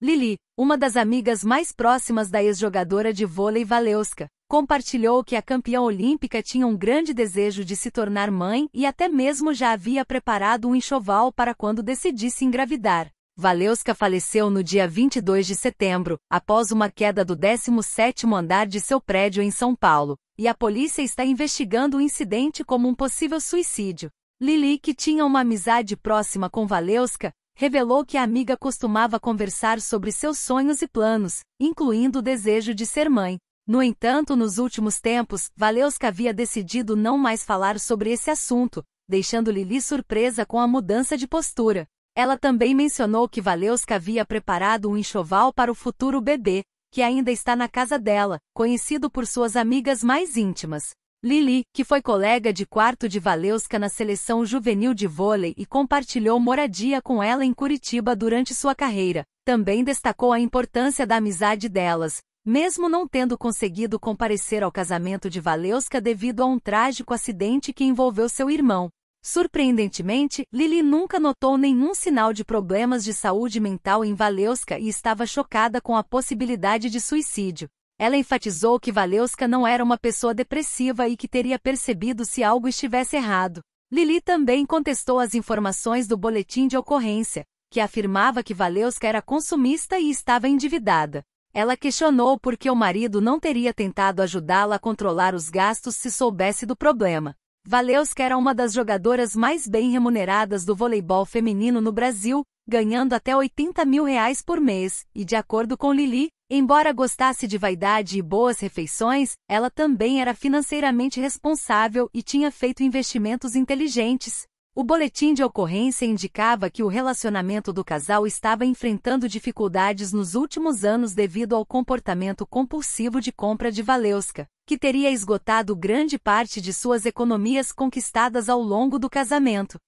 Lili, uma das amigas mais próximas da ex-jogadora de vôlei Valeuska, compartilhou que a campeã olímpica tinha um grande desejo de se tornar mãe e até mesmo já havia preparado um enxoval para quando decidisse engravidar. Valeuska faleceu no dia 22 de setembro, após uma queda do 17º andar de seu prédio em São Paulo, e a polícia está investigando o incidente como um possível suicídio. Lili, que tinha uma amizade próxima com Valeuska, revelou que a amiga costumava conversar sobre seus sonhos e planos, incluindo o desejo de ser mãe. No entanto, nos últimos tempos, Valeuska havia decidido não mais falar sobre esse assunto, deixando Lili surpresa com a mudança de postura. Ela também mencionou que Valeuska havia preparado um enxoval para o futuro bebê, que ainda está na casa dela, conhecido por suas amigas mais íntimas. Lili, que foi colega de quarto de Valeuska na seleção juvenil de vôlei e compartilhou moradia com ela em Curitiba durante sua carreira, também destacou a importância da amizade delas, mesmo não tendo conseguido comparecer ao casamento de Valeuska devido a um trágico acidente que envolveu seu irmão. Surpreendentemente, Lili nunca notou nenhum sinal de problemas de saúde mental em Valeuska e estava chocada com a possibilidade de suicídio. Ela enfatizou que Valeuska não era uma pessoa depressiva e que teria percebido se algo estivesse errado. Lili também contestou as informações do boletim de ocorrência, que afirmava que Valeuska era consumista e estava endividada. Ela questionou por que o marido não teria tentado ajudá-la a controlar os gastos se soubesse do problema. Valeuska era uma das jogadoras mais bem remuneradas do voleibol feminino no Brasil, ganhando até 80 mil reais por mês, e de acordo com Lili, Embora gostasse de vaidade e boas refeições, ela também era financeiramente responsável e tinha feito investimentos inteligentes. O boletim de ocorrência indicava que o relacionamento do casal estava enfrentando dificuldades nos últimos anos devido ao comportamento compulsivo de compra de Valeuska, que teria esgotado grande parte de suas economias conquistadas ao longo do casamento.